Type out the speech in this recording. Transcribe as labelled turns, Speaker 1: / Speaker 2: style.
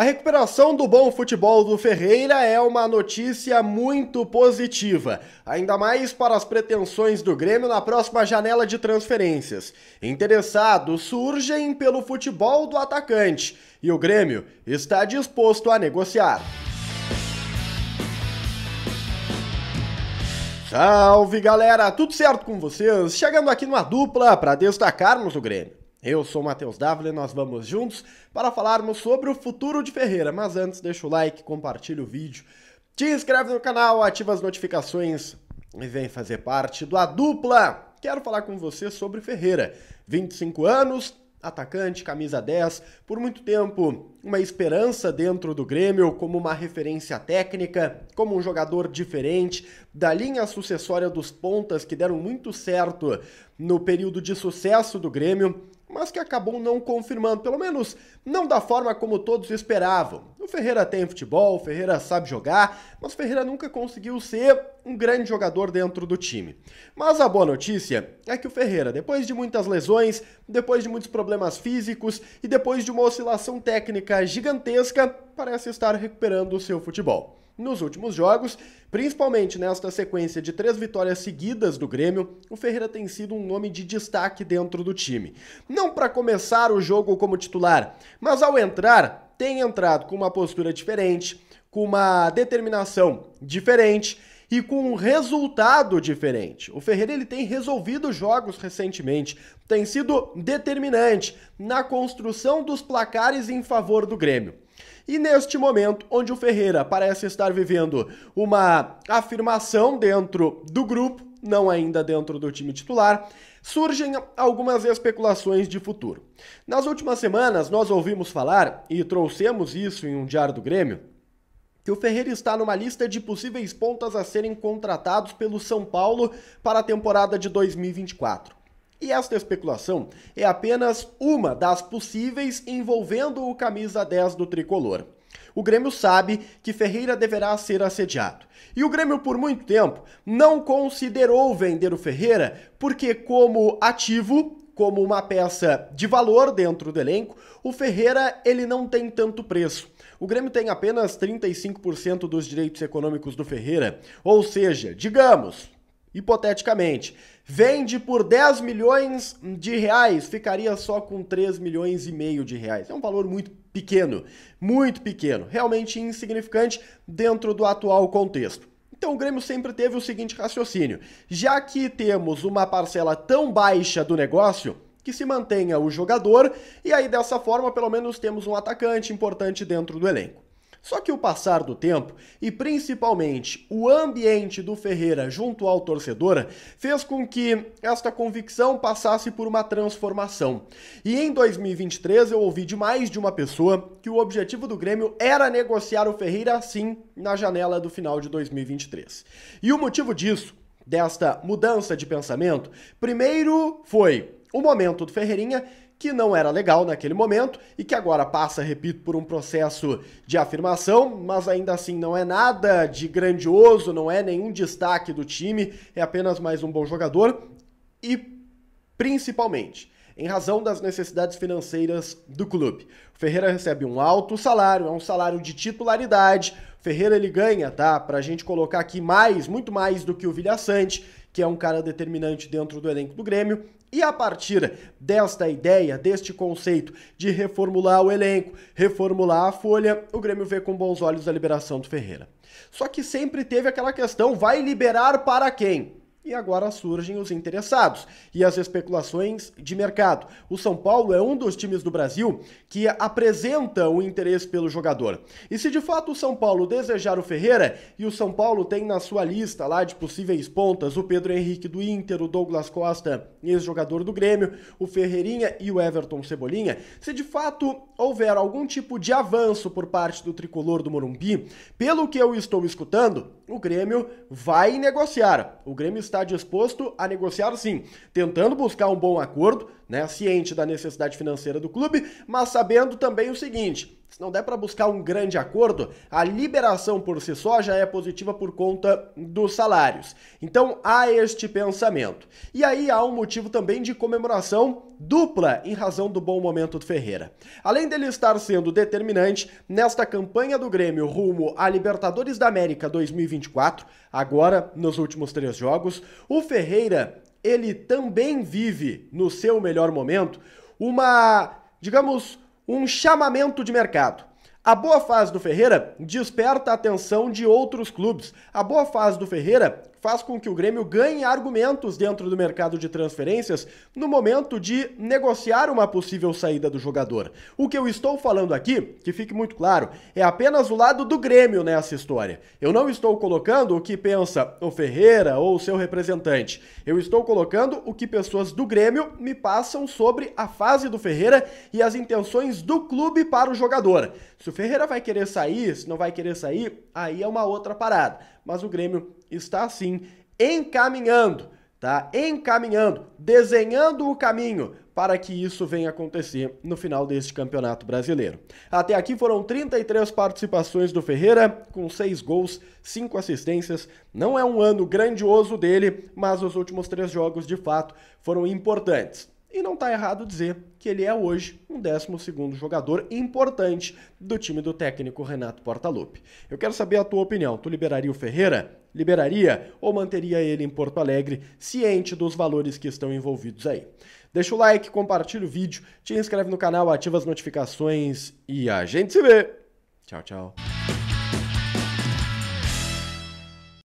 Speaker 1: A recuperação do bom futebol do Ferreira é uma notícia muito positiva, ainda mais para as pretensões do Grêmio na próxima janela de transferências. Interessados surgem pelo futebol do atacante e o Grêmio está disposto a negociar. Salve galera, tudo certo com vocês? Chegando aqui numa dupla para destacarmos o Grêmio. Eu sou o Matheus Dávila e nós vamos juntos para falarmos sobre o futuro de Ferreira. Mas antes, deixa o like, compartilha o vídeo, te inscreve no canal, ativa as notificações e vem fazer parte do A Dupla. Quero falar com você sobre Ferreira. 25 anos, atacante, camisa 10, por muito tempo uma esperança dentro do Grêmio, como uma referência técnica, como um jogador diferente, da linha sucessória dos pontas que deram muito certo no período de sucesso do Grêmio, mas que acabou não confirmando, pelo menos não da forma como todos esperavam. O Ferreira tem futebol, o Ferreira sabe jogar, mas o Ferreira nunca conseguiu ser um grande jogador dentro do time. Mas a boa notícia é que o Ferreira, depois de muitas lesões, depois de muitos problemas físicos e depois de uma oscilação técnica gigantesca, parece estar recuperando o seu futebol. Nos últimos jogos, principalmente nesta sequência de três vitórias seguidas do Grêmio, o Ferreira tem sido um nome de destaque dentro do time. Não para começar o jogo como titular, mas ao entrar, tem entrado com uma postura diferente, com uma determinação diferente e com um resultado diferente. O Ferreira ele tem resolvido jogos recentemente, tem sido determinante na construção dos placares em favor do Grêmio. E neste momento, onde o Ferreira parece estar vivendo uma afirmação dentro do grupo, não ainda dentro do time titular, surgem algumas especulações de futuro. Nas últimas semanas, nós ouvimos falar, e trouxemos isso em um diário do Grêmio, que o Ferreira está numa lista de possíveis pontas a serem contratados pelo São Paulo para a temporada de 2024. E esta especulação é apenas uma das possíveis envolvendo o camisa 10 do tricolor. O Grêmio sabe que Ferreira deverá ser assediado. E o Grêmio, por muito tempo, não considerou vender o Ferreira porque, como ativo, como uma peça de valor dentro do elenco, o Ferreira ele não tem tanto preço. O Grêmio tem apenas 35% dos direitos econômicos do Ferreira, ou seja, digamos, hipoteticamente, vende por 10 milhões de reais, ficaria só com 3 milhões e meio de reais. É um valor muito pequeno, muito pequeno, realmente insignificante dentro do atual contexto. Então o Grêmio sempre teve o seguinte raciocínio: já que temos uma parcela tão baixa do negócio, que se mantenha o jogador, e aí dessa forma pelo menos temos um atacante importante dentro do elenco. Só que o passar do tempo e principalmente o ambiente do Ferreira junto ao torcedor fez com que esta convicção passasse por uma transformação. E em 2023 eu ouvi de mais de uma pessoa que o objetivo do Grêmio era negociar o Ferreira assim na janela do final de 2023. E o motivo disso, desta mudança de pensamento, primeiro foi o momento do Ferreirinha que não era legal naquele momento e que agora passa, repito, por um processo de afirmação, mas ainda assim não é nada de grandioso, não é nenhum destaque do time, é apenas mais um bom jogador e principalmente em razão das necessidades financeiras do clube. O Ferreira recebe um alto salário, é um salário de titularidade. O Ferreira ele ganha, tá? Pra gente colocar aqui mais, muito mais do que o Vilha Sante que é um cara determinante dentro do elenco do Grêmio. E a partir desta ideia, deste conceito de reformular o elenco, reformular a folha, o Grêmio vê com bons olhos a liberação do Ferreira. Só que sempre teve aquela questão: vai liberar para quem? E agora surgem os interessados e as especulações de mercado. O São Paulo é um dos times do Brasil que apresenta o interesse pelo jogador. E se de fato o São Paulo desejar o Ferreira, e o São Paulo tem na sua lista lá de possíveis pontas o Pedro Henrique do Inter, o Douglas Costa, ex-jogador do Grêmio, o Ferreirinha e o Everton Cebolinha, se de fato houver algum tipo de avanço por parte do tricolor do Morumbi, pelo que eu estou escutando, o Grêmio vai negociar. O Grêmio está disposto a negociar sim, tentando buscar um bom acordo, né, ciente da necessidade financeira do clube, mas sabendo também o seguinte, se não der para buscar um grande acordo, a liberação por si só já é positiva por conta dos salários. Então há este pensamento. E aí há um motivo também de comemoração dupla em razão do bom momento do Ferreira. Além dele estar sendo determinante nesta campanha do Grêmio rumo à Libertadores da América 2024, agora nos últimos três jogos, o Ferreira ele também vive no seu melhor momento uma, digamos, um chamamento de mercado. A boa fase do Ferreira desperta a atenção de outros clubes. A boa fase do Ferreira faz com que o Grêmio ganhe argumentos dentro do mercado de transferências no momento de negociar uma possível saída do jogador. O que eu estou falando aqui, que fique muito claro, é apenas o lado do Grêmio nessa história. Eu não estou colocando o que pensa o Ferreira ou o seu representante. Eu estou colocando o que pessoas do Grêmio me passam sobre a fase do Ferreira e as intenções do clube para o jogador. Se o Ferreira vai querer sair, se não vai querer sair, aí é uma outra parada mas o Grêmio está sim encaminhando, tá? Encaminhando, desenhando o caminho para que isso venha acontecer no final deste Campeonato Brasileiro. Até aqui foram 33 participações do Ferreira, com 6 gols, 5 assistências. Não é um ano grandioso dele, mas os últimos três jogos de fato foram importantes. E não está errado dizer que ele é hoje um 12 jogador importante do time do técnico Renato Portaluppi. Eu quero saber a tua opinião. Tu liberaria o Ferreira? Liberaria ou manteria ele em Porto Alegre, ciente dos valores que estão envolvidos aí? Deixa o like, compartilha o vídeo, te inscreve no canal, ativa as notificações e a gente se vê. Tchau, tchau.